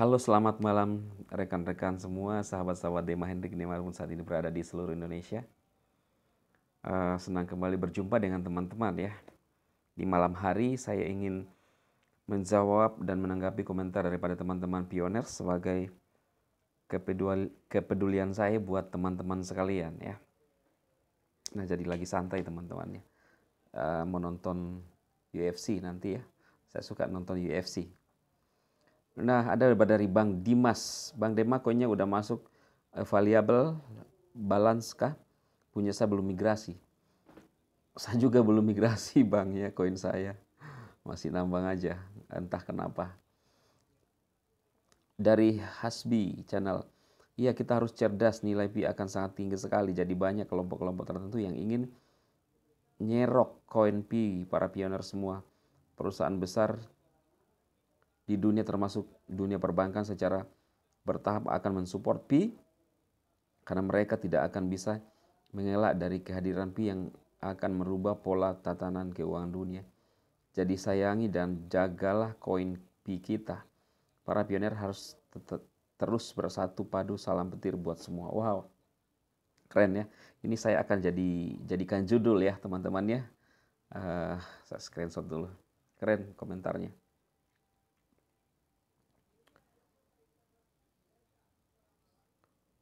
Halo selamat malam rekan-rekan semua, sahabat-sahabat Dema Hendrik dimanapun saat ini berada di seluruh Indonesia. Uh, senang kembali berjumpa dengan teman-teman ya. Di malam hari saya ingin menjawab dan menanggapi komentar daripada teman-teman pioner sebagai kepedulian saya buat teman-teman sekalian ya. Nah jadi lagi santai teman-teman ya. Uh, eh, menonton UFC nanti ya. Saya suka nonton UFC Nah, ada dari Bang Dimas. Bang Dema koinnya udah masuk uh, variable balance kah? Punya saya belum migrasi. Saya juga belum migrasi Bang ya koin saya. Masih nambang aja, entah kenapa. Dari Hasbi channel. Iya, kita harus cerdas, nilai pi akan sangat tinggi sekali. Jadi banyak kelompok-kelompok tertentu yang ingin nyerok koin pi para pioner semua. Perusahaan besar di dunia termasuk dunia perbankan secara bertahap akan mensupport Pi karena mereka tidak akan bisa mengelak dari kehadiran Pi yang akan merubah pola tatanan keuangan dunia. Jadi sayangi dan jagalah koin Pi kita. Para pionir harus terus bersatu padu salam petir buat semua. Wow. Keren ya. Ini saya akan jadi jadikan judul ya teman-teman ya. Uh, saya screenshot dulu. Keren komentarnya.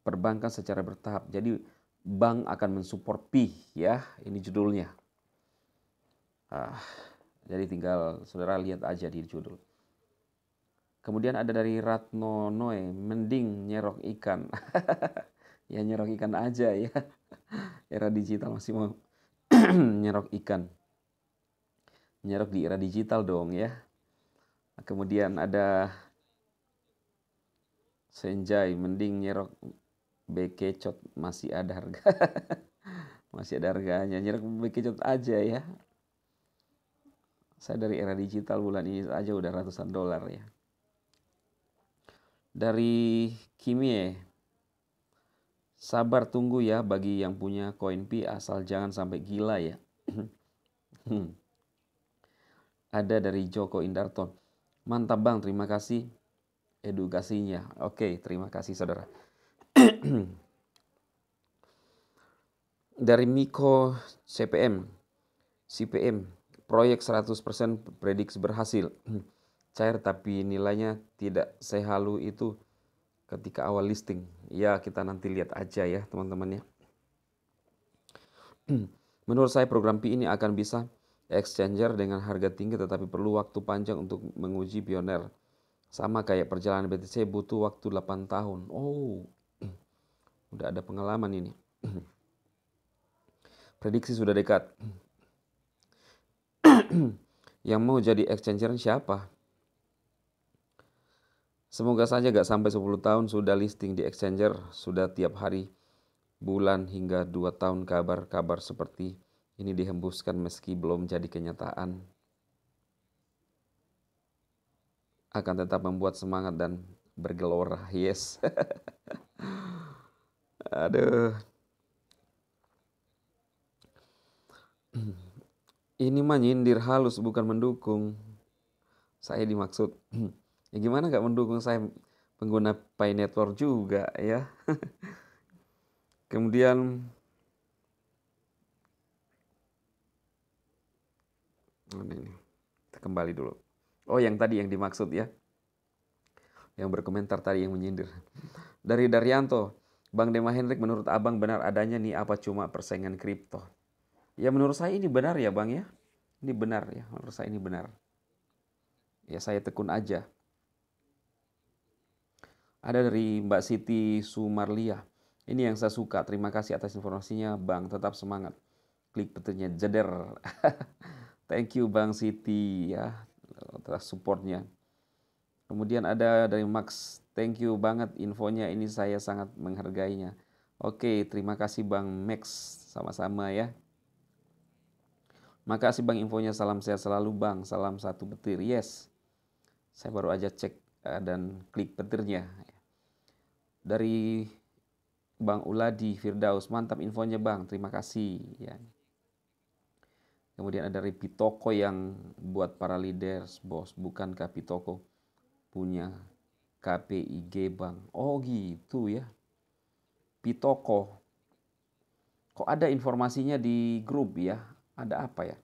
perbankan secara bertahap. Jadi bank akan mensupport P ya, ini judulnya. Ah, jadi tinggal saudara lihat aja di judul. Kemudian ada dari Ratno Noe, mending nyerok ikan. ya nyerok ikan aja ya. Era digital masih mau nyerok ikan. Nyerok di era digital dong ya. Kemudian ada Senjai, mending nyerok bekecot masih ada harga masih ada harganya nyerak bekecot aja ya saya dari era digital bulan ini aja udah ratusan dolar ya dari Kimie ya. sabar tunggu ya bagi yang punya koin pi asal jangan sampai gila ya ada dari Joko Indarton mantap bang terima kasih edukasinya oke terima kasih saudara dari Miko CPM CPM proyek 100% prediksi berhasil cair tapi nilainya tidak sehalu itu ketika awal listing ya kita nanti lihat aja ya teman-teman ya menurut saya program P ini akan bisa exchanger dengan harga tinggi tetapi perlu waktu panjang untuk menguji pioner sama kayak perjalanan BTC butuh waktu 8 tahun oh Udah ada pengalaman ini. Prediksi sudah dekat. yang mau jadi exchanger siapa? Semoga saja gak sampai 10 tahun sudah listing di exchanger, sudah tiap hari, bulan hingga 2 tahun kabar-kabar seperti ini dihembuskan meski belum jadi kenyataan. Akan tetap membuat semangat dan bergelora, yes. Aduh. Ini mah nyindir halus bukan mendukung. Saya dimaksud. ya gimana nggak mendukung saya pengguna Pay Network juga ya. Kemudian mana ini? Kita kembali dulu. Oh, yang tadi yang dimaksud ya. Yang berkomentar tadi yang menyindir. Dari Daryanto, Bang Dema Hendrik menurut abang benar adanya nih apa cuma persaingan kripto? Ya menurut saya ini benar ya bang ya. Ini benar ya, menurut saya ini benar. Ya saya tekun aja. Ada dari Mbak Siti Sumarlia. Ini yang saya suka. Terima kasih atas informasinya Bang. Tetap semangat. Klik petunya jeder. Thank you Bang Siti ya atas supportnya. Kemudian ada dari Max Thank you banget infonya ini saya sangat menghargainya. Oke, terima kasih Bang Max sama-sama ya. Makasih Bang infonya, salam sehat selalu Bang, salam satu petir, yes. Saya baru aja cek eh, dan klik petirnya. Dari Bang Uladi Firdaus, mantap infonya Bang, terima kasih. Ya. Kemudian ada Pitoko yang buat para leaders, bos, bukankah Pitoko punya KPIG Bank. Oh gitu ya. Pitoko. Kok ada informasinya di grup ya? Ada apa ya?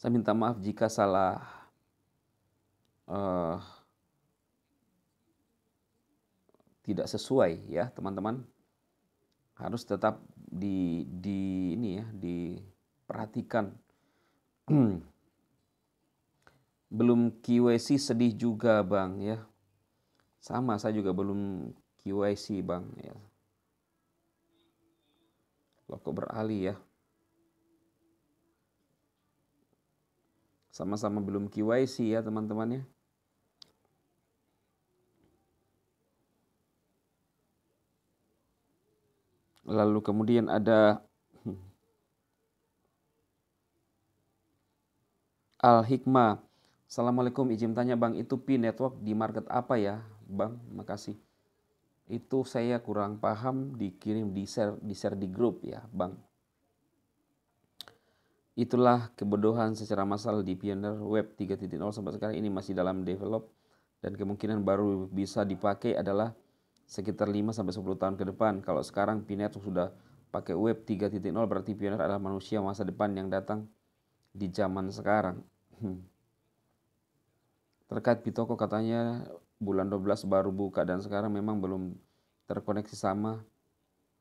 Saya minta maaf jika salah uh, tidak sesuai ya teman-teman. Harus tetap di di ini ya diperhatikan. Belum kiwesi sedih juga bang ya sama, saya juga belum QIC bang. Ya. kok beralih ya. Sama-sama belum QIC ya teman temannya Lalu kemudian ada Al Hikmah. Assalamualaikum, izin tanya Bang, itu P network di market apa ya? Bang, makasih. Itu saya kurang paham dikirim di share di share di grup ya, Bang. Itulah kebodohan secara massal di Pioneer Web 3.0 sampai sekarang ini masih dalam develop dan kemungkinan baru bisa dipakai adalah sekitar 5 sampai 10 tahun ke depan. Kalau sekarang Pioneer sudah pakai web 3.0 berarti Pioneer adalah manusia masa depan yang datang di zaman sekarang. Hmm. Terkait Pitoko katanya bulan 12 baru buka dan sekarang memang belum terkoneksi sama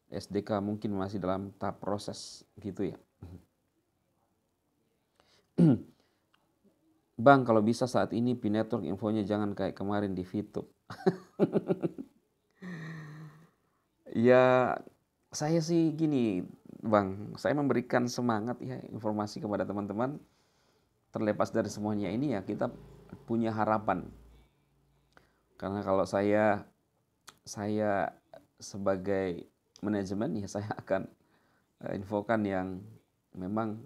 SDK mungkin masih dalam tahap proses gitu ya. Bang, kalau bisa saat ini pin network infonya jangan kayak kemarin di fitup ya, saya sih gini, Bang. Saya memberikan semangat ya informasi kepada teman-teman. Terlepas dari semuanya ini ya, kita punya harapan. Karena kalau saya saya sebagai manajemen ya saya akan uh, infokan yang memang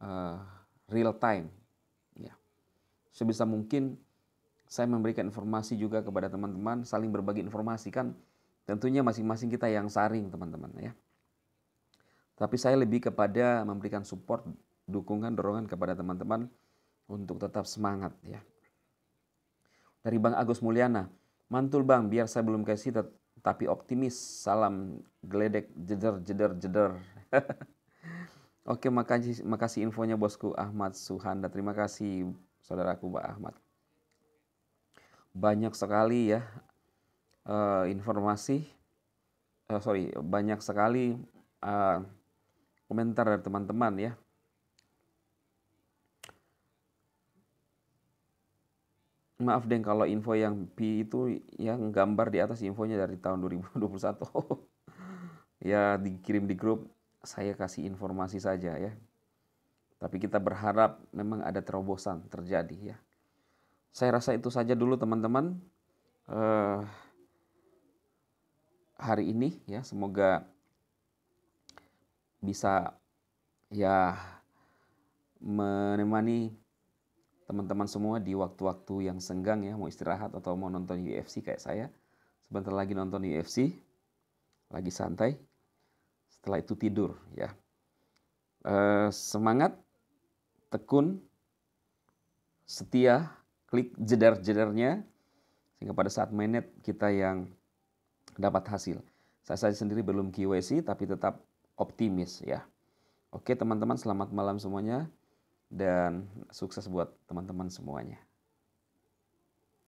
uh, real time. Ya. Sebisa mungkin saya memberikan informasi juga kepada teman-teman, saling berbagi informasi kan tentunya masing-masing kita yang saring teman-teman ya. Tapi saya lebih kepada memberikan support, dukungan, dorongan kepada teman-teman untuk tetap semangat ya. Dari Bang Agus Mulyana, mantul Bang, biar saya belum kasih tetapi optimis. Salam geledek jeder jeder jeder. Oke, makasih makasih infonya bosku Ahmad Suhanda. Terima kasih saudaraku Pak Ahmad. Banyak sekali ya uh, informasi uh, sorry banyak sekali uh, komentar dari teman-teman ya Maaf deng kalau info yang P itu yang gambar di atas infonya dari tahun 2021. ya dikirim di grup, saya kasih informasi saja ya. Tapi kita berharap memang ada terobosan terjadi ya. Saya rasa itu saja dulu teman-teman. Uh, hari ini ya semoga bisa ya menemani teman-teman semua di waktu-waktu yang senggang ya, mau istirahat atau mau nonton UFC kayak saya, sebentar lagi nonton UFC, lagi santai, setelah itu tidur ya. E, semangat, tekun, setia, klik jedar-jedarnya, sehingga pada saat menit kita yang dapat hasil. Saya saya sendiri belum KYC tapi tetap optimis ya. Oke teman-teman selamat malam semuanya dan sukses buat teman-teman semuanya.